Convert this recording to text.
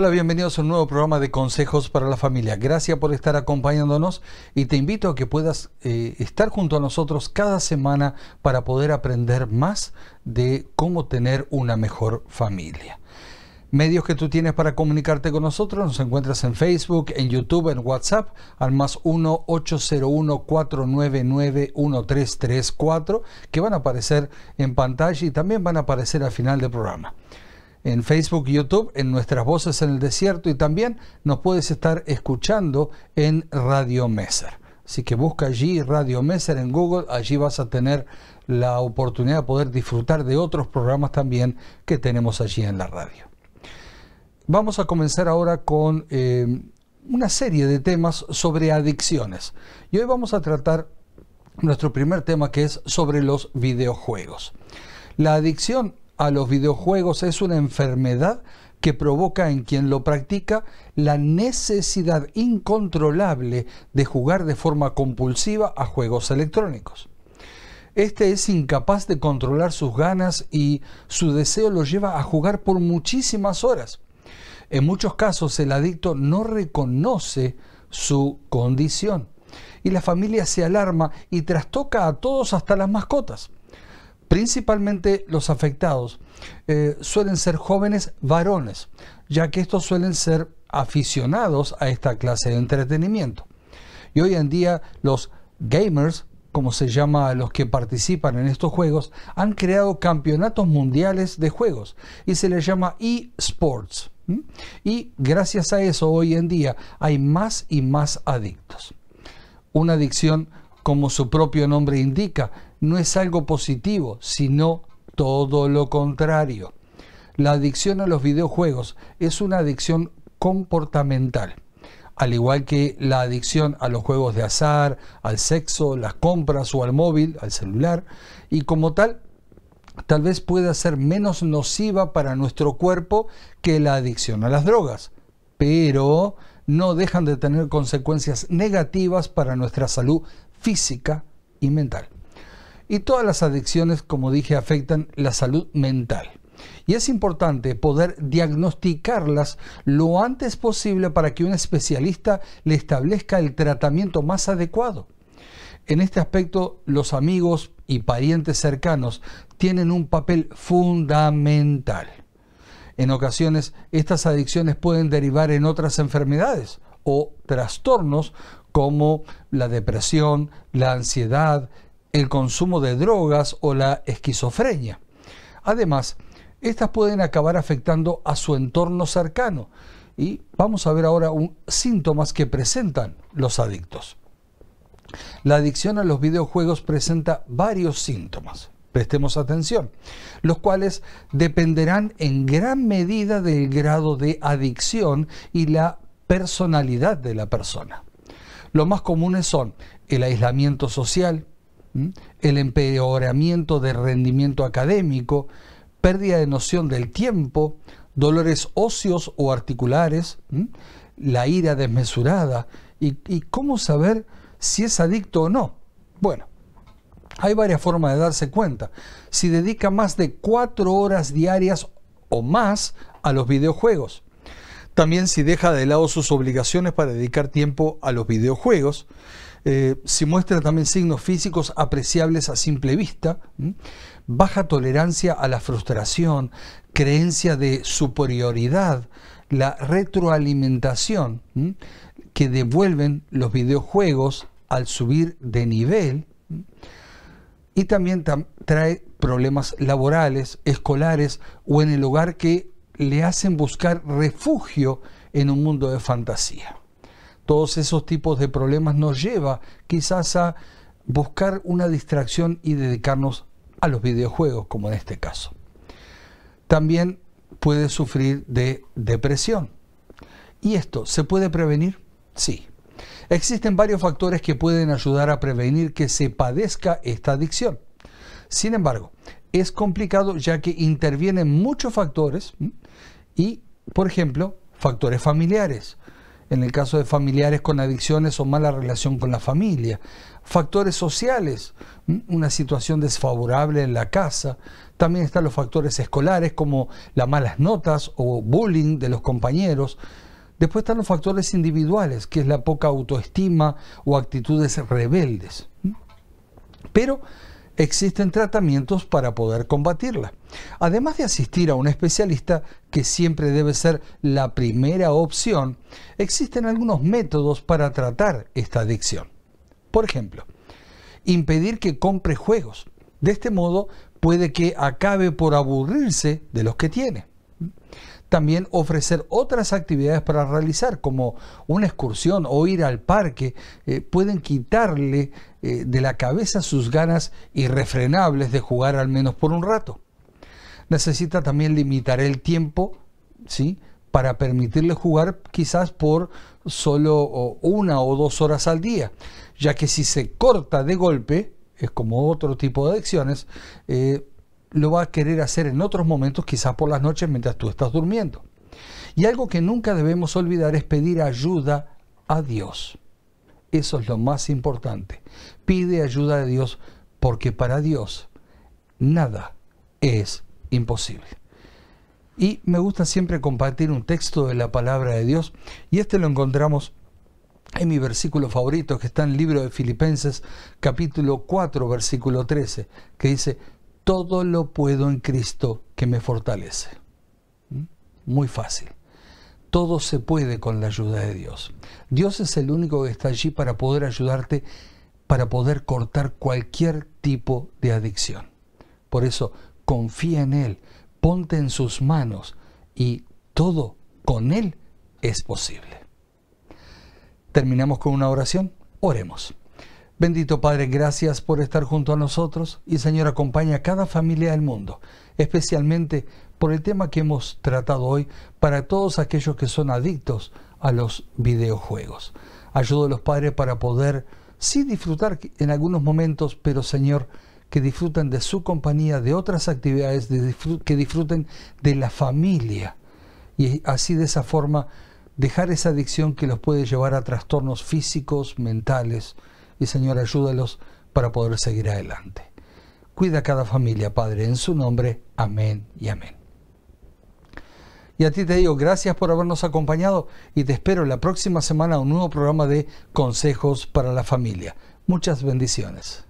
Hola, bienvenidos a un nuevo programa de Consejos para la Familia. Gracias por estar acompañándonos y te invito a que puedas eh, estar junto a nosotros cada semana para poder aprender más de cómo tener una mejor familia. Medios que tú tienes para comunicarte con nosotros, nos encuentras en Facebook, en YouTube, en WhatsApp, al más 1-801-499-1334, que van a aparecer en pantalla y también van a aparecer al final del programa en Facebook y YouTube, en Nuestras Voces en el Desierto y también nos puedes estar escuchando en Radio Messer. Así que busca allí Radio Messer en Google, allí vas a tener la oportunidad de poder disfrutar de otros programas también que tenemos allí en la radio. Vamos a comenzar ahora con eh, una serie de temas sobre adicciones. Y hoy vamos a tratar nuestro primer tema que es sobre los videojuegos. La adicción a los videojuegos es una enfermedad que provoca en quien lo practica la necesidad incontrolable de jugar de forma compulsiva a juegos electrónicos. Este es incapaz de controlar sus ganas y su deseo lo lleva a jugar por muchísimas horas. En muchos casos el adicto no reconoce su condición y la familia se alarma y trastoca a todos hasta las mascotas. Principalmente los afectados eh, suelen ser jóvenes varones, ya que estos suelen ser aficionados a esta clase de entretenimiento. Y hoy en día los gamers, como se llama a los que participan en estos juegos, han creado campeonatos mundiales de juegos y se les llama eSports. Y gracias a eso hoy en día hay más y más adictos. Una adicción, como su propio nombre indica, no es algo positivo, sino todo lo contrario. La adicción a los videojuegos es una adicción comportamental, al igual que la adicción a los juegos de azar, al sexo, las compras o al móvil, al celular, y como tal, tal vez pueda ser menos nociva para nuestro cuerpo que la adicción a las drogas, pero no dejan de tener consecuencias negativas para nuestra salud física y mental. Y todas las adicciones, como dije, afectan la salud mental. Y es importante poder diagnosticarlas lo antes posible para que un especialista le establezca el tratamiento más adecuado. En este aspecto, los amigos y parientes cercanos tienen un papel fundamental. En ocasiones, estas adicciones pueden derivar en otras enfermedades o trastornos como la depresión, la ansiedad, el consumo de drogas o la esquizofrenia. Además, estas pueden acabar afectando a su entorno cercano y vamos a ver ahora un, síntomas que presentan los adictos. La adicción a los videojuegos presenta varios síntomas, prestemos atención, los cuales dependerán en gran medida del grado de adicción y la personalidad de la persona. Los más comunes son el aislamiento social, el empeoramiento de rendimiento académico, pérdida de noción del tiempo, dolores óseos o articulares, la ira desmesurada y cómo saber si es adicto o no. Bueno, hay varias formas de darse cuenta. Si dedica más de cuatro horas diarias o más a los videojuegos. También si deja de lado sus obligaciones para dedicar tiempo a los videojuegos. Se eh, si muestra también signos físicos apreciables a simple vista, baja tolerancia a la frustración, creencia de superioridad, la retroalimentación que devuelven los videojuegos al subir de nivel y también trae problemas laborales, escolares o en el hogar que le hacen buscar refugio en un mundo de fantasía todos esos tipos de problemas nos lleva quizás a buscar una distracción y dedicarnos a los videojuegos, como en este caso. También puede sufrir de depresión. ¿Y esto se puede prevenir? Sí. Existen varios factores que pueden ayudar a prevenir que se padezca esta adicción. Sin embargo, es complicado ya que intervienen muchos factores y, por ejemplo, factores familiares, en el caso de familiares con adicciones o mala relación con la familia, factores sociales, una situación desfavorable en la casa, también están los factores escolares como las malas notas o bullying de los compañeros, después están los factores individuales, que es la poca autoestima o actitudes rebeldes. Pero existen tratamientos para poder combatirla. Además de asistir a un especialista, que siempre debe ser la primera opción, existen algunos métodos para tratar esta adicción. Por ejemplo, impedir que compre juegos. De este modo puede que acabe por aburrirse de los que tiene también ofrecer otras actividades para realizar, como una excursión o ir al parque, eh, pueden quitarle eh, de la cabeza sus ganas irrefrenables de jugar al menos por un rato. Necesita también limitar el tiempo, ¿sí? para permitirle jugar quizás por solo una o dos horas al día, ya que si se corta de golpe, es como otro tipo de adicciones, eh, lo va a querer hacer en otros momentos, quizás por las noches mientras tú estás durmiendo. Y algo que nunca debemos olvidar es pedir ayuda a Dios. Eso es lo más importante. Pide ayuda a Dios porque para Dios nada es imposible. Y me gusta siempre compartir un texto de la palabra de Dios y este lo encontramos en mi versículo favorito que está en el libro de Filipenses capítulo 4 versículo 13 que dice, todo lo puedo en Cristo que me fortalece. ¿Mm? Muy fácil. Todo se puede con la ayuda de Dios. Dios es el único que está allí para poder ayudarte, para poder cortar cualquier tipo de adicción. Por eso, confía en Él, ponte en sus manos y todo con Él es posible. Terminamos con una oración. Oremos. Bendito Padre, gracias por estar junto a nosotros y Señor, acompaña a cada familia del mundo, especialmente por el tema que hemos tratado hoy para todos aquellos que son adictos a los videojuegos. Ayudo a los padres para poder sí disfrutar en algunos momentos, pero Señor, que disfruten de su compañía, de otras actividades, que disfruten de la familia. Y así de esa forma dejar esa adicción que los puede llevar a trastornos físicos, mentales, y Señor, ayúdalos para poder seguir adelante. Cuida cada familia, Padre, en su nombre. Amén y amén. Y a ti te digo, gracias por habernos acompañado y te espero la próxima semana un nuevo programa de Consejos para la Familia. Muchas bendiciones.